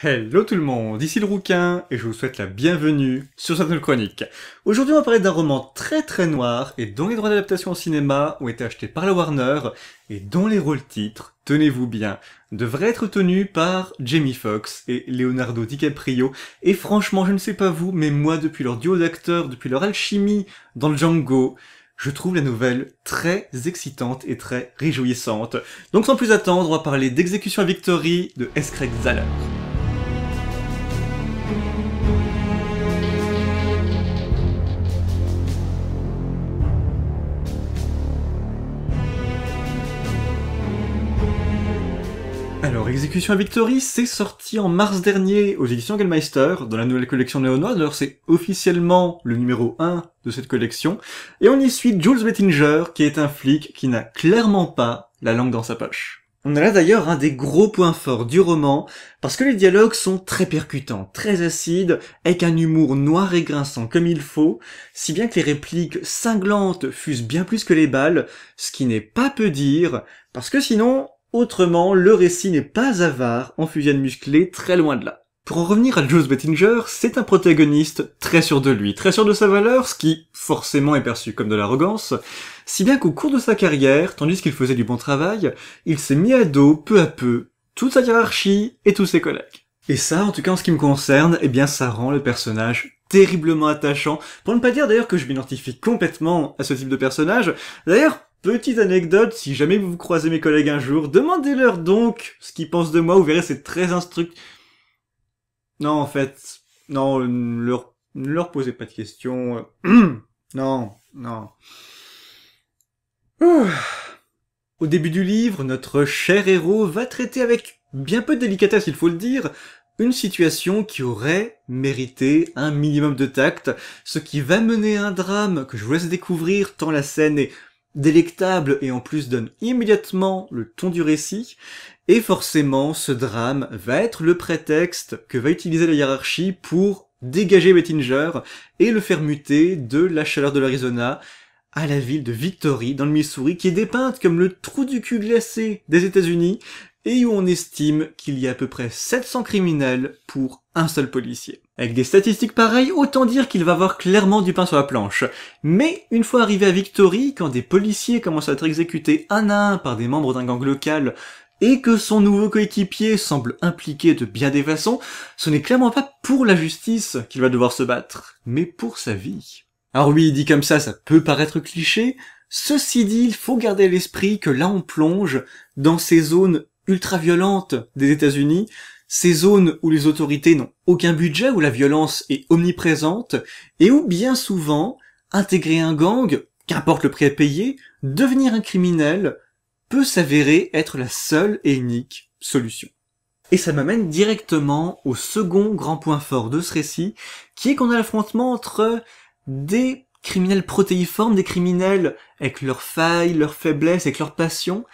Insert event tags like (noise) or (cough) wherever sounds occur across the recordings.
Hello tout le monde, ici le Rouquin, et je vous souhaite la bienvenue sur cette nouvelle chronique. Aujourd'hui on va parler d'un roman très très noir, et dont les droits d'adaptation au cinéma ont été achetés par la Warner, et dont les rôles-titres, tenez-vous bien, devraient être tenus par Jamie Foxx et Leonardo DiCaprio, et franchement je ne sais pas vous, mais moi depuis leur duo d'acteurs, depuis leur alchimie dans le Django, je trouve la nouvelle très excitante et très réjouissante. Donc sans plus attendre, on va parler d'Exécution à Victory de S. Craig Zahler. Alors, Exécution à Victory, c'est sorti en mars dernier aux éditions Gellmeister, dans la nouvelle collection Néonoise. alors c'est officiellement le numéro 1 de cette collection. Et on y suit Jules Bettinger, qui est un flic qui n'a clairement pas la langue dans sa poche. On a là d'ailleurs un des gros points forts du roman, parce que les dialogues sont très percutants, très acides, avec un humour noir et grinçant comme il faut, si bien que les répliques cinglantes fusent bien plus que les balles, ce qui n'est pas peu dire, parce que sinon, Autrement, le récit n'est pas avare en fusillade musclée, très loin de là. Pour en revenir à Jules Bettinger, c'est un protagoniste très sûr de lui, très sûr de sa valeur, ce qui forcément est perçu comme de l'arrogance, si bien qu'au cours de sa carrière, tandis qu'il faisait du bon travail, il s'est mis à dos peu à peu toute sa hiérarchie et tous ses collègues. Et ça, en tout cas en ce qui me concerne, eh bien ça rend le personnage terriblement attachant, pour ne pas dire d'ailleurs que je m'identifie complètement à ce type de personnage. D'ailleurs, Petite anecdote, si jamais vous croisez mes collègues un jour, demandez-leur donc ce qu'ils pensent de moi, vous verrez c'est très instruct... Non, en fait, non, ne leur, leur, posez pas de questions. (clears throat) non, non. Au début du livre, notre cher héros va traiter avec bien peu de délicatesse, il faut le dire, une situation qui aurait mérité un minimum de tact, ce qui va mener à un drame que je vous laisse découvrir tant la scène est délectable et en plus donne immédiatement le ton du récit, et forcément ce drame va être le prétexte que va utiliser la hiérarchie pour dégager Bettinger et le faire muter de la chaleur de l'Arizona à la ville de Victory dans le Missouri qui est dépeinte comme le trou du cul glacé des États-Unis et où on estime qu'il y a à peu près 700 criminels pour un seul policier. Avec des statistiques pareilles, autant dire qu'il va avoir clairement du pain sur la planche. Mais une fois arrivé à Victory, quand des policiers commencent à être exécutés un à un par des membres d'un gang local, et que son nouveau coéquipier semble impliqué de bien des façons, ce n'est clairement pas pour la justice qu'il va devoir se battre, mais pour sa vie. Alors oui, dit comme ça, ça peut paraître cliché, ceci dit, il faut garder à l'esprit que là on plonge dans ces zones ultra-violente des États-Unis, ces zones où les autorités n'ont aucun budget, où la violence est omniprésente, et où bien souvent, intégrer un gang, qu'importe le prix à payer, devenir un criminel, peut s'avérer être la seule et unique solution. Et ça m'amène directement au second grand point fort de ce récit, qui est qu'on a l'affrontement entre des criminels protéiformes, des criminels avec leurs failles, leurs faiblesses, avec leurs passions,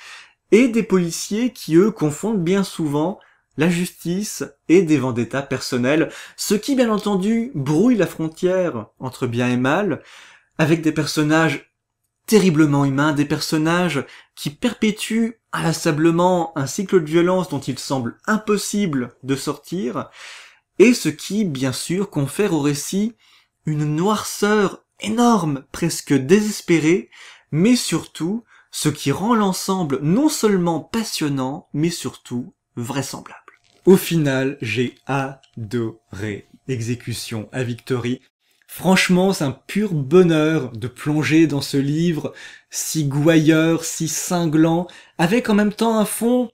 et des policiers qui, eux, confondent bien souvent la justice et des vendettas personnels, ce qui, bien entendu, brouille la frontière entre bien et mal, avec des personnages terriblement humains, des personnages qui perpétuent inlassablement un cycle de violence dont il semble impossible de sortir, et ce qui, bien sûr, confère au récit une noirceur énorme, presque désespérée, mais surtout ce qui rend l'ensemble non seulement passionnant, mais surtout vraisemblable. Au final, j'ai adoré Exécution à Victory. Franchement, c'est un pur bonheur de plonger dans ce livre si gouailleur, si cinglant, avec en même temps un fond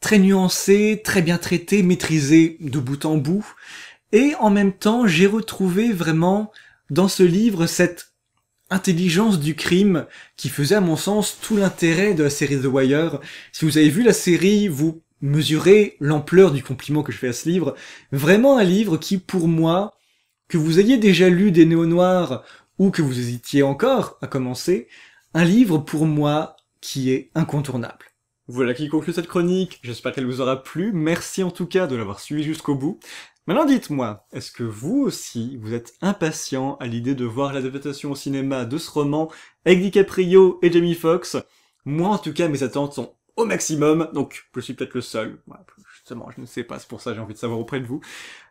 très nuancé, très bien traité, maîtrisé de bout en bout. Et en même temps, j'ai retrouvé vraiment dans ce livre cette intelligence du crime qui faisait à mon sens tout l'intérêt de la série The Wire. Si vous avez vu la série, vous mesurez l'ampleur du compliment que je fais à ce livre. Vraiment un livre qui, pour moi, que vous ayez déjà lu des néo-noirs ou que vous hésitiez encore à commencer, un livre pour moi qui est incontournable. Voilà qui conclut cette chronique, j'espère qu'elle vous aura plu, merci en tout cas de l'avoir suivi jusqu'au bout. Maintenant dites-moi, est-ce que vous aussi, vous êtes impatient à l'idée de voir l'adaptation au cinéma de ce roman avec DiCaprio et Jamie Foxx Moi en tout cas, mes attentes sont au maximum, donc je suis peut-être le seul. justement, je ne sais pas, c'est pour ça j'ai envie de savoir auprès de vous.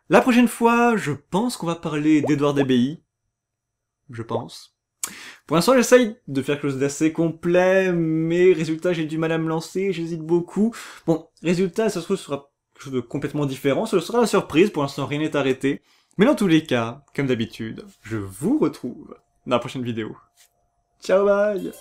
La prochaine fois, je pense qu'on va parler d'Edouard Débéi. Je pense. Pour l'instant, j'essaye de faire quelque chose d'assez complet, mais résultat, j'ai du mal à me lancer, j'hésite beaucoup. Bon, résultat, ça se trouve, ce sera quelque chose de complètement différent, ce sera la surprise, pour l'instant, rien n'est arrêté. Mais dans tous les cas, comme d'habitude, je vous retrouve dans la prochaine vidéo. Ciao, bye